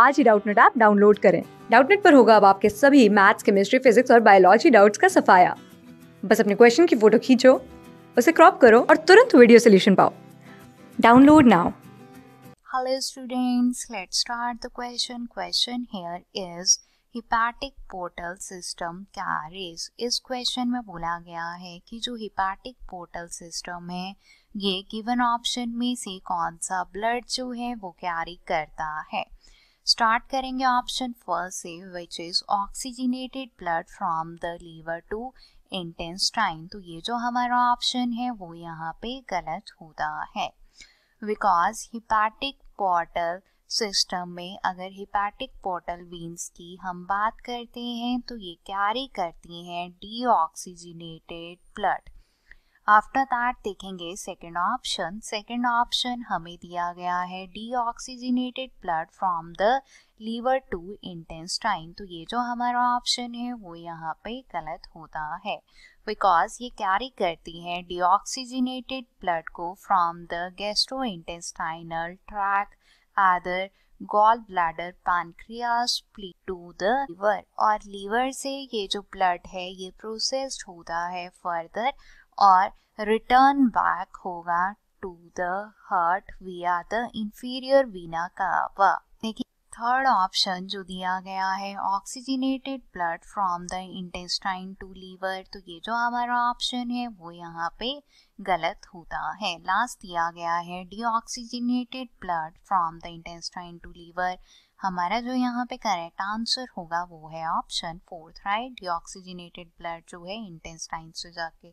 आज ही Doubtnut app download करें डाउटनेट पर होगा अब आपके सभी मैथ्स केमिस्ट्री फिजिक्स और बायोलॉजी डाउट्स का सफाया बस अपने क्वेश्चन की फोटो खींचो उसे क्रॉप करो और तुरंत वीडियो सोल्यूशन पाओ download now Hello students, let's start the question. Question here is hepatic portal system क्या रेस इस क्वेश्चन में बोला गया है कि जो हिपैटिक पोर्टल सिस्टम है ये गिवन ऑप्शन में से कौन सा ब्लड जो है वो कैरी करता है स्टार्ट करेंगे ऑप्शन फर्स्ट से which is oxygenated blood from the liver to intestine तो ये जो हमारा ऑप्शन है वो यहाँ पे गलत होता है बिकॉज हिपैटिक पोर्टल सिस्टम में अगर हिपैटिक पोर्टल वीन्स की हम बात करते हैं तो ये कैरी करती हैं deoxygenated blood after that देखेंगे सेकेंड ऑप्शन सेकेंड ऑप्शन हमें दिया गया है deoxygenated blood from the liver to intestine तो ये जो हमारा ऑप्शन है वो यहाँ पे गलत होता है बिकॉज ये कैरी करती है डी ऑक्सीजनेटेड ब्लड को from the gastrointestinal tract other gallbladder pancreas spleen to the liver और लीवर से ये जो ब्लड है ये प्रोसेस्ड होता है फर्दर और रिटर्न बैक होगा to the heart via the inferior vena का देखिए थर्ड ऑप्शन जो दिया गया है oxygenated blood from the intestine to liver तो ये जो हमारा ऑप्शन है वो यहाँ पे गलत होता है लास्ट दिया गया है deoxygenated blood from the intestine to liver हमारा जो यहाँ पे करेक्ट आंसर होगा वो है option fourth right deoxygenated blood जो है इंटेस्टाइन से जाके